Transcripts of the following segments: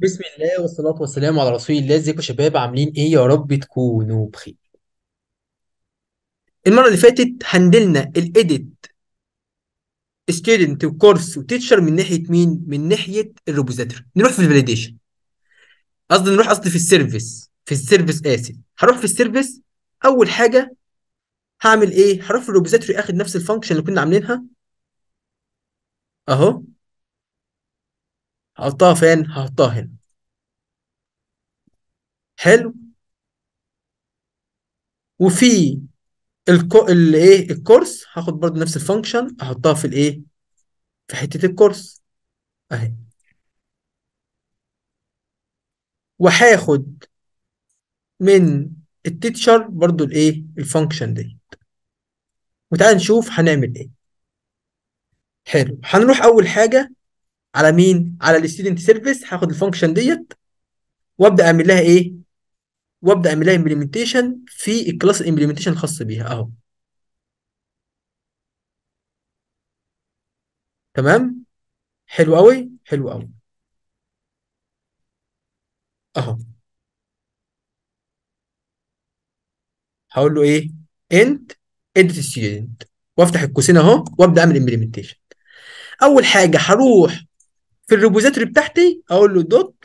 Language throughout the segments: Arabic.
بسم الله والصلاة والسلام على رسول الله ازيكم يا شباب عاملين ايه يا رب تكونوا بخير المرة اللي فاتت هندلنا الايديت ستودنت وكورس وتيتشر من ناحية مين؟ من ناحية الروبوزاتر نروح في الفاليديشن قصدي نروح قصدي في السيرفيس في السيرفيس اسف هروح في السيرفيس اول حاجة هعمل ايه؟ هروح في الروبوزاتر اخد نفس الفانكشن اللي كنا عاملينها اهو هحطها فين هحطها هنا حلو وفي الكو... الايه الكورس هاخد برضو نفس الفانكشن احطها في الايه في حته الكورس اهي وهاخد من التيتشر برضو الايه الفانكشن دي وتعال نشوف هنعمل ايه حلو هنروح اول حاجه على مين على الستودنت سيرفيس هاخد الفانكشن ديت وابدا اعمل لها ايه وابدا اعمل لها امبلمنتيشن في الكلاس امبلمنتيشن الخاص بيها اهو تمام حلو قوي حلو قوي اهو هقول له ايه انت edit student وافتح القوسين اهو وابدا اعمل امبلمنتيشن اول حاجه هروح في الريبوزيتوري بتاعتي اقول له دوت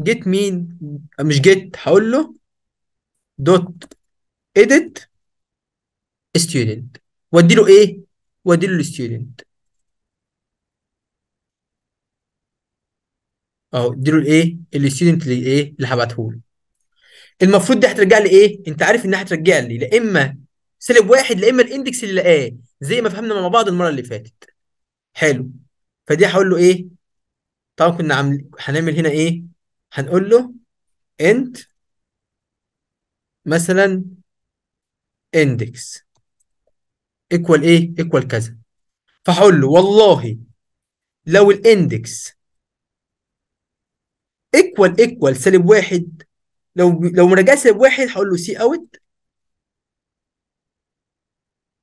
جيت مين مش جيت هقول له دوت اديت ستودنت وادي له ايه وادي له الستودنت اهو ادي له الايه الستودنت اللي ايه اللي هبعته له المفروض دي هترجع لي ايه انت عارف انها هترجع لي لا اما سالب واحد لا اما الاندكس اللي لقاه زي ما فهمنا مع بعض المره اللي فاتت حلو فدي هقول له ايه طبعا كنا عامل هنعمل هنا ايه هنقول له انت مثلا اندكس ايكوال ايه ايكوال كذا فهقول له والله لو الاندكس ايكوال ايكوال سالب واحد لو لو مراجعه سالب واحد هقول له سي اوت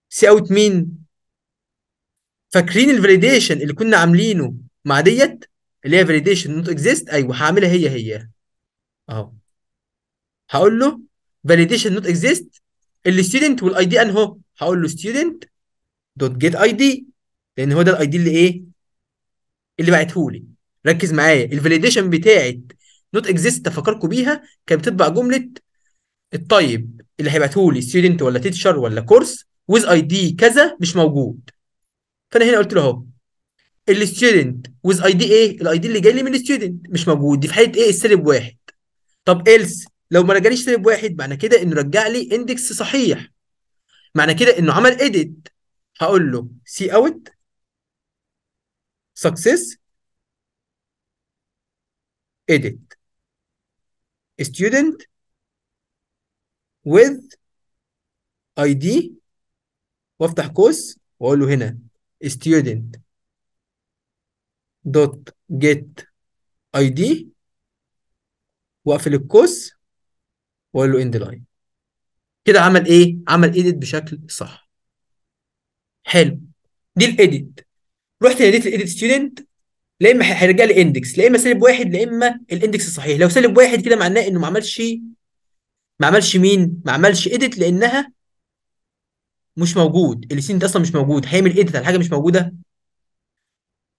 سي اوت مين فاكرين الفاليديشن اللي كنا عاملينه مع ديت اللي هي validation not exist ايوه هعملها هي هي اهو هقول له validation not exist الستودنت والاي دي انهو هقول له ستودنت دوت جيت اي دي لان هو ده الاي دي اللي ايه اللي بعته لي ركز معايا الفاليديشن بتاعت نوت اكزيست تفكركم بيها كانت بتتبع جمله الطيب اللي هيبعته لي ستودنت ولا تيتشر ولا كورس ويز اي دي كذا مش موجود فانا هنا قلت له اهو الستودنت ويز اي دي ايه الاي دي اللي جاي لي من الستودنت مش موجود دي في حاله ايه السالب واحد طب ايلس لو ما رجعليش سالب واحد معنى كده انه رجع لي اندكس صحيح معنى كده انه عمل ايديت هقول له سي اوت سكسس edit student with id وافتح قوس واقول له هنا student دوت جيت اي دي واقفل القوس واقول له اند لاين كده عمل ايه عمل ايديت بشكل صح حلو دي الايديت رحت ناديت الايديت ستودنت لا اما هيرجع لي اندكس لا اما سالب واحد لا اما الاندكس الصحيح لو سالب واحد كده معناه انه ما عملش ما عملش مين ما عملش ايديت لانها مش موجود السين ده اصلا مش موجود هيعمل ايديت على حاجه مش موجوده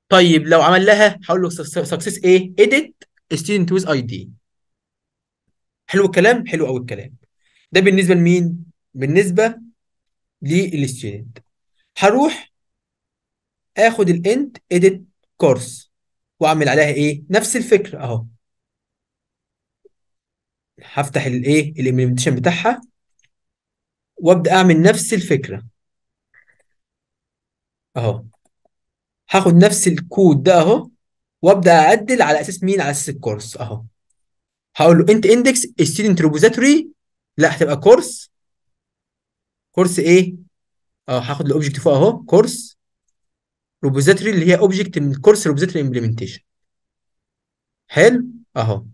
طيب لو عمل لها هقول له سكسس ايه edit student with id حلو الكلام حلو قوي الكلام ده بالنسبه لمين بالنسبه للستودنت هروح اخد الانت edit كورس واعمل عليها ايه نفس الفكره اهو هفتح الايه الامبلمنتيشن بتاعها وابدا اعمل نفس الفكره اهو هاخد نفس الكود ده اهو وابدا اعدل على اساس مين على اساس الكورس اهو هقول له انت اندكس ستودنت ريبوزيتوري لا هتبقى كورس كورس ايه اه هاخد الاوبجكت فوق اهو كورس ريبوزيتوري اللي هي اوبجكت من كورس ريبوزيتوري امبلمنتيشن حلو اهو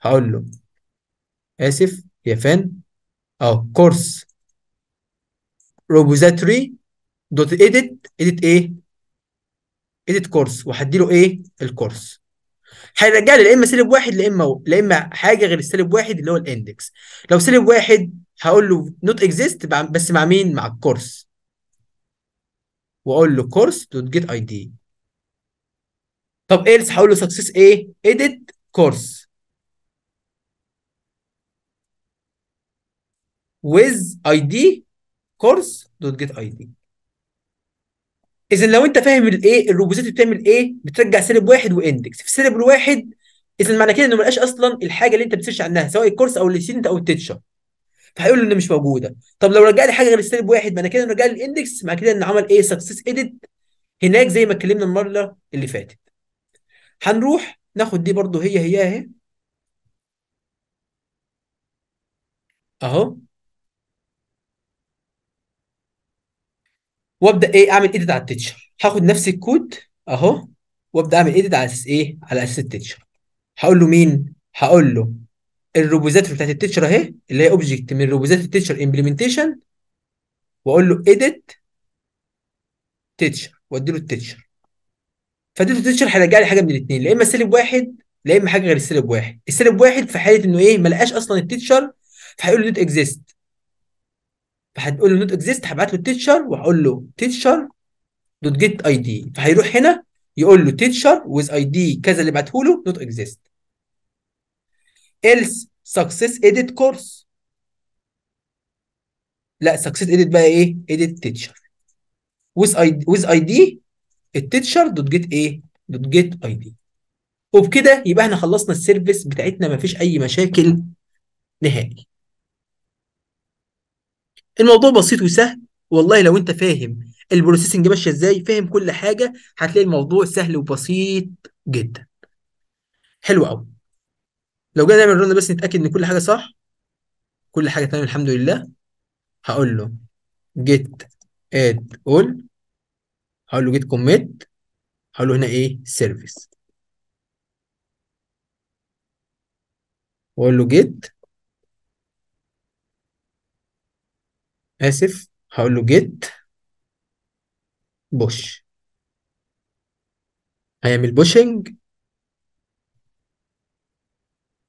هقول له اسف يا فان اهو كورس ريبوزيتوري دوت ايديت ايديت ايه اديت كورس وهديله ايه الكورس هيرجع لي يا اما سالب واحد يا اما يا اما حاجه غير السالب واحد اللي هو الاندكس لو سالب واحد هقول له نوت اكزيست بس مع مين مع الكورس واقول له كورس دوت جيت اي دي طب ايلس هقول له سكسس ايه اديت كورس with id course.get id اذا لو انت فاهم الايه الروبوزيت بتعمل ايه بترجع سالب واحد واندكس في سالب الواحد اذا معنى كده انه ما لقاش اصلا الحاجه اللي انت بتسيرش عنها سواء الكورس او الستودنت او التيتشر فهيقول له ان مش موجوده طب لو رجع لي حاجه غير السالب واحد معنى كده انه رجع لي الاندكس معنى كده انه عمل ايه سكسس اديت هناك زي ما اتكلمنا المره اللي فاتت هنروح ناخد دي برضو هي هي اهي اهو وابدا ايه اعمل ايديت على التيتشر هاخد نفس الكود اهو وابدا اعمل ايديت على اساس ايه على اساس التيتشر هقول له مين هقول له الروبوزات بتاعت التيتشر اهي اللي هي اوبجكت من روبوزات التيتشر امبلمنتيشن واقول له ايديت تيتشر وادي له التيتشر فاديته التيتشر هيرجع لي حاجه من الاثنين يا اما سالب واحد يا اما حاجه غير السالب واحد السالب واحد في حاله انه ايه ما لقاش اصلا التيتشر فهيقول له دوت اكزيست فهتقول له نوت اكزيست هبعت له تيتشر وهقول له تيتشر دوت جيت اي دي فهيروح هنا يقول له تيتشر ويز اي دي كذا اللي بعته له نوت اكزيست else success edit course لا success edit بقى ايه edit teacher with id with id التيتشر دوت جيت ايه دوت جيت اي دي وبكده يبقى احنا خلصنا السيرفيس بتاعتنا مفيش اي مشاكل نهائي الموضوع بسيط وسهل والله لو انت فاهم البروسيسنج ماشيه ازاي فاهم كل حاجه هتلاقي الموضوع سهل وبسيط جدا حلو قوي لو جينا نعمل رن بس نتاكد ان كل حاجه صح كل حاجه تمام الحمد لله هقول له جيت اد اول هقول له جيت كوميت هقول له هنا ايه سيرفيس واقول له جيت اسف هقول له جيت بوش هيعمل بوشنج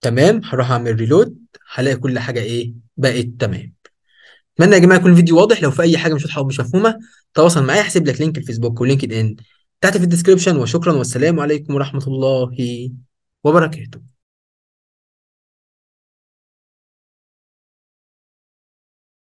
تمام هروح اعمل ريلود هلاقي كل حاجه ايه بقت تمام اتمنى يا جماعه يكون الفيديو واضح لو في اي حاجه مش واضحه ومش مفهومه تواصل معايا هسيب لك لينك الفيسبوك ولينكد ان تحت في الديسكربشن وشكرا والسلام عليكم ورحمه الله وبركاته